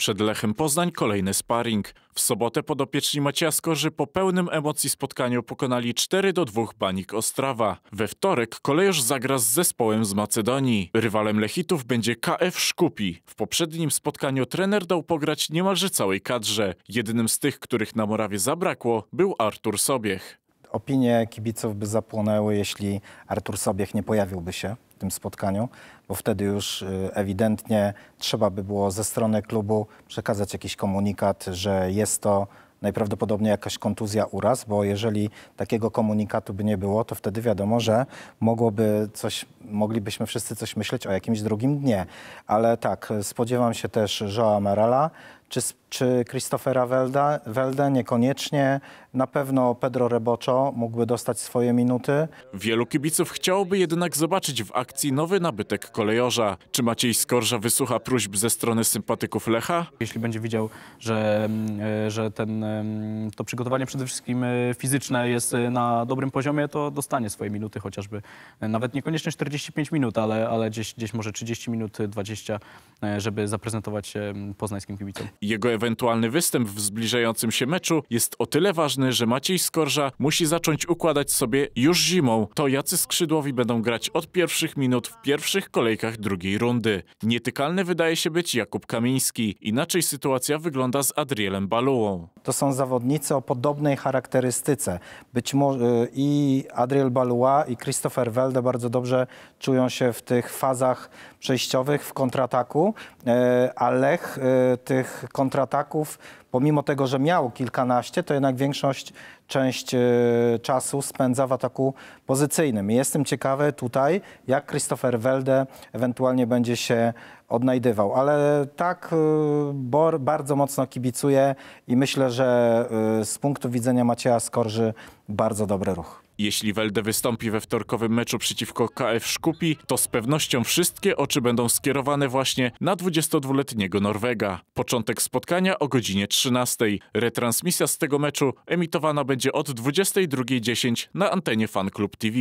Przed Lechem Poznań kolejny sparring. W sobotę podopieczni Macieja Skorzy po pełnym emocji spotkaniu pokonali 4 do 2 Banik Ostrawa. We wtorek kolejorz zagra z zespołem z Macedonii. Rywalem Lechitów będzie KF Szkupi. W poprzednim spotkaniu trener dał pograć niemalże całej kadrze. Jednym z tych, których na Morawie zabrakło, był Artur Sobiech. Opinie kibiców by zapłonęły, jeśli Artur Sobiech nie pojawiłby się tym spotkaniu, bo wtedy już y, ewidentnie trzeba by było ze strony klubu przekazać jakiś komunikat, że jest to najprawdopodobniej jakaś kontuzja, uraz, bo jeżeli takiego komunikatu by nie było, to wtedy wiadomo, że mogłoby coś, moglibyśmy wszyscy coś myśleć o jakimś drugim dnie. Ale tak, spodziewam się też Joa Merala, czy, czy Christophera Welde, Welde niekoniecznie. Na pewno Pedro Reboczo mógłby dostać swoje minuty. Wielu kibiców chciałoby jednak zobaczyć w akcji nowy nabytek kolejorza. Czy Maciej Skorża wysłucha próśb ze strony sympatyków Lecha? Jeśli będzie widział, że, mm, że ten, mm, to przygotowanie przede wszystkim y, fizyczne jest y, na dobrym poziomie, to dostanie swoje minuty chociażby. Nawet niekoniecznie 45 minut, ale, ale gdzieś, gdzieś może 30 minut, 20 E, żeby zaprezentować się mm, poznańskim kibicom. Jego ewentualny występ w zbliżającym się meczu jest o tyle ważny, że Maciej Skorża musi zacząć układać sobie już zimą to, jacy skrzydłowi będą grać od pierwszych minut w pierwszych kolejkach drugiej rundy. Nietykalny wydaje się być Jakub Kamiński. Inaczej sytuacja wygląda z Adrielem Balułą. To są zawodnicy o podobnej charakterystyce. Być może y, i Adriel Balua i Christopher Welde bardzo dobrze czują się w tych fazach przejściowych, w kontrataku E, ale e, tych kontrataków pomimo tego, że miał kilkanaście, to jednak większość, część e, czasu spędza w ataku pozycyjnym. Jestem ciekawy tutaj, jak Christopher Welde ewentualnie będzie się odnajdywał. Ale tak, e, Bor bardzo mocno kibicuje i myślę, że e, z punktu widzenia Macieja Skorży bardzo dobry ruch. Jeśli Welde wystąpi we wtorkowym meczu przeciwko KF Szkupi, to z pewnością wszystkie oczy będą skierowane właśnie na 22-letniego Norwega. Początek spotkania o godzinie 3. 13:00. Retransmisja z tego meczu emitowana będzie od 22.10 na antenie Fan Club TV.